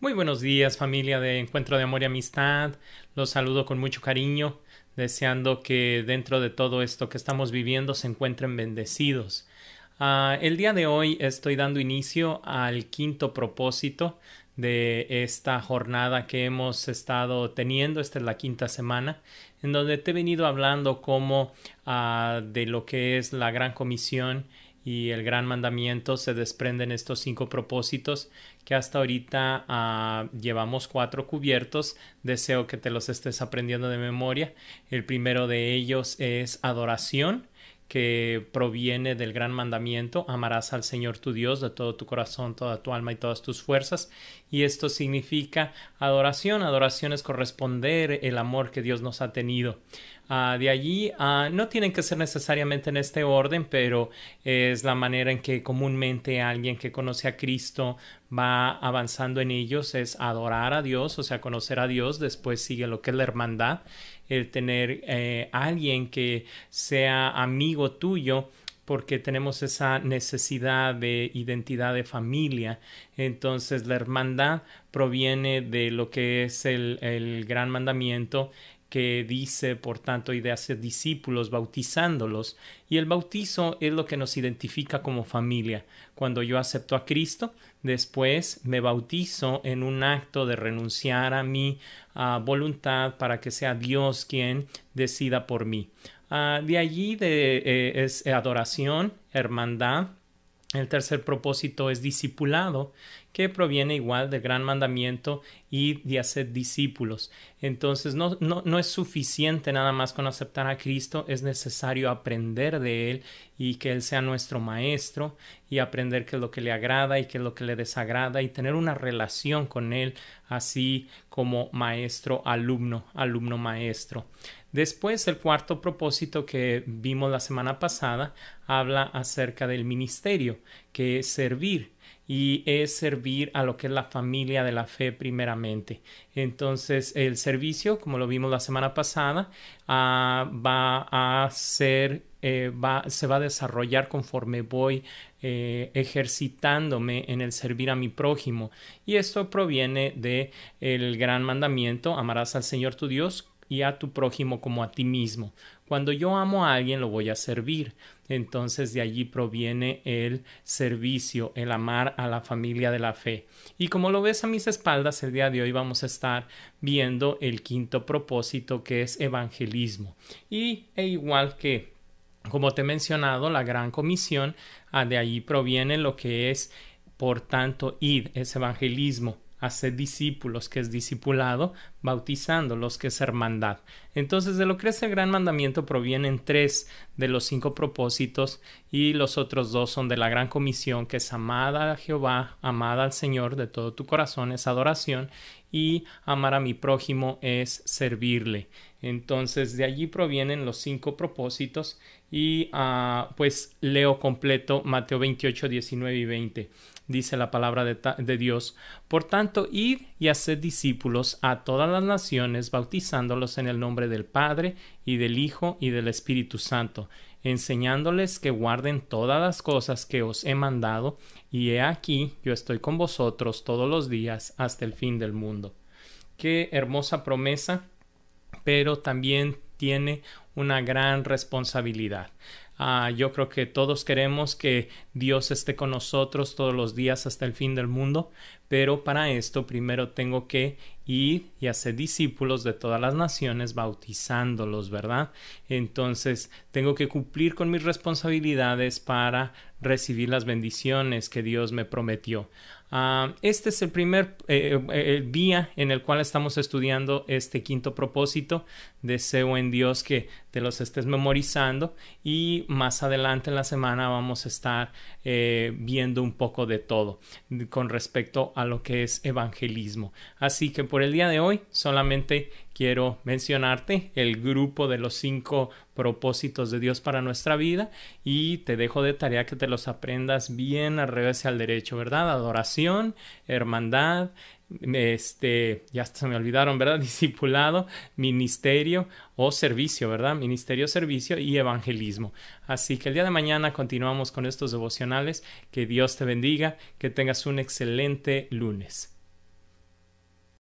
Muy buenos días familia de Encuentro de Amor y Amistad. Los saludo con mucho cariño, deseando que dentro de todo esto que estamos viviendo se encuentren bendecidos. Ah, el día de hoy estoy dando inicio al quinto propósito de esta jornada que hemos estado teniendo. Esta es la quinta semana en donde te he venido hablando como ah, de lo que es la gran comisión y el gran mandamiento se desprenden estos cinco propósitos que hasta ahorita ah, llevamos cuatro cubiertos. Deseo que te los estés aprendiendo de memoria. El primero de ellos es adoración que proviene del gran mandamiento, amarás al Señor tu Dios de todo tu corazón, toda tu alma y todas tus fuerzas. Y esto significa adoración. Adoración es corresponder el amor que Dios nos ha tenido. Ah, de allí ah, no tienen que ser necesariamente en este orden, pero es la manera en que comúnmente alguien que conoce a Cristo va avanzando en ellos, es adorar a Dios, o sea, conocer a Dios, después sigue lo que es la hermandad el tener eh, alguien que sea amigo tuyo porque tenemos esa necesidad de identidad de familia. Entonces la hermandad proviene de lo que es el, el gran mandamiento que dice, por tanto, y de hacer discípulos bautizándolos. Y el bautizo es lo que nos identifica como familia. Cuando yo acepto a Cristo, después me bautizo en un acto de renunciar a mi ah, voluntad para que sea Dios quien decida por mí. Ah, de allí de, eh, es adoración, hermandad, el tercer propósito es discipulado, que proviene igual del gran mandamiento y de hacer discípulos. Entonces no, no, es suficiente nada más con aceptar a Cristo, es necesario aprender de Él y que Él sea nuestro maestro y aprender qué es lo que le agrada y qué es lo que le desagrada y tener una relación con Él así como maestro Después, el cuarto propósito que vimos la semana pasada habla acerca del ministerio, que es servir y es servir a lo que es la familia de la fe primeramente. Entonces el servicio, como lo vimos la semana pasada, ah, va a ser, eh, va, se va a desarrollar conforme voy eh, ejercitándome en el servir a mi prójimo. Y esto proviene de gran mandamiento, amarás al Señor tu Dios y a tu prójimo como a ti mismo. Cuando yo amo a alguien lo voy a servir. Entonces de allí proviene el servicio, el amar a la familia de la fe. Y como lo ves a mis espaldas, el día de hoy vamos a estar viendo el quinto propósito que es evangelismo. Y e igual que, como te he mencionado, la gran comisión, ah, de allí proviene lo que es, por tanto, id, es evangelismo Hacer discípulos, que es discipulado, bautizándolos, que es hermandad. Entonces, de lo que es el gran mandamiento provienen tres de los cinco propósitos y los otros dos son de la gran comisión, que es amada a Jehová, amada al Señor de todo tu corazón, es adoración, y amar a mi prójimo es servirle. Entonces de allí provienen los cinco propósitos y ah, pues leo completo Mateo 28, 19 y 20. Dice la palabra de, de Dios. Por tanto, id y haced discípulos a todas las naciones, bautizándolos en el nombre del Padre y del Hijo y del Espíritu Santo enseñándoles que guarden todas las cosas que os he mandado, y he aquí yo estoy con vosotros todos los días hasta el fin del mundo. Qué hermosa promesa, pero también tiene una gran responsabilidad. Ah, yo creo que todos queremos que Dios esté con nosotros todos los días hasta el fin del mundo, pero para esto primero tengo que ir y hacer discípulos de todas las naciones bautizándolos, ¿verdad? Entonces tengo que cumplir con mis responsabilidades para recibir las bendiciones que Dios me prometió. Ah, este es el primer eh, eh, día en el cual estamos estudiando este quinto propósito. Deseo en Dios que te los estés memorizando y más adelante en la semana vamos a estar eh, viendo un poco de todo con respecto a lo que es evangelismo. Así que por el día de hoy solamente quiero mencionarte el grupo de los cinco propósitos de Dios para nuestra vida y te dejo de tarea que te los aprendas bien al revés y al derecho, ¿verdad? Adoración, hermandad, este, ya se me olvidaron, ¿verdad? Discipulado, ministerio o servicio, ¿verdad? Ministerio, servicio y evangelismo. Así que el día de mañana continuamos con estos devocionales. Que Dios te bendiga, que tengas un excelente lunes.